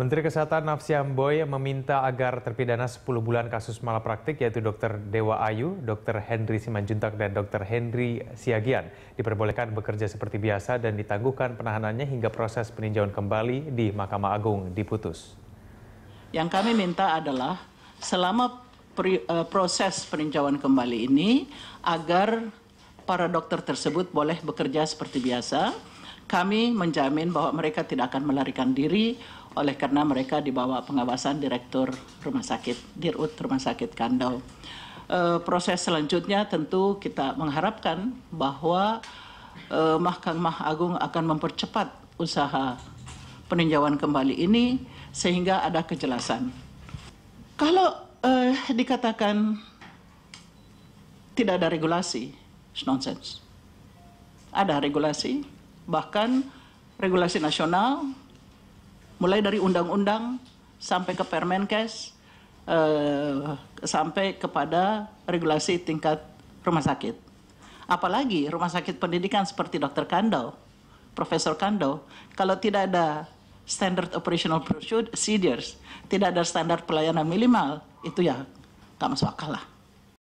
Menteri Kesehatan Nafsiam Boy meminta agar terpidana 10 bulan kasus malapraktik yaitu Dr. Dewa Ayu, Dr. Henry Simanjuntak, dan Dr. Henry Siagian diperbolehkan bekerja seperti biasa dan ditangguhkan penahanannya hingga proses peninjauan kembali di Mahkamah Agung diputus. Yang kami minta adalah selama pri, uh, proses peninjauan kembali ini agar para dokter tersebut boleh bekerja seperti biasa kami menjamin bahwa mereka tidak akan melarikan diri oleh karena mereka dibawa pengawasan Direktur Rumah Sakit Dirut Rumah Sakit Kandau. E, proses selanjutnya tentu kita mengharapkan bahwa e, Mahkamah Agung akan mempercepat usaha peninjauan kembali ini sehingga ada kejelasan. Kalau e, dikatakan tidak ada regulasi, it's nonsense. Ada regulasi, bahkan regulasi nasional mulai dari undang-undang sampai ke Permenkes eh, sampai kepada regulasi tingkat rumah sakit. Apalagi rumah sakit pendidikan seperti Dr. kando Profesor kando kalau tidak ada standard operational procedures, tidak ada standar pelayanan minimal, itu ya nggak masuk akal lah.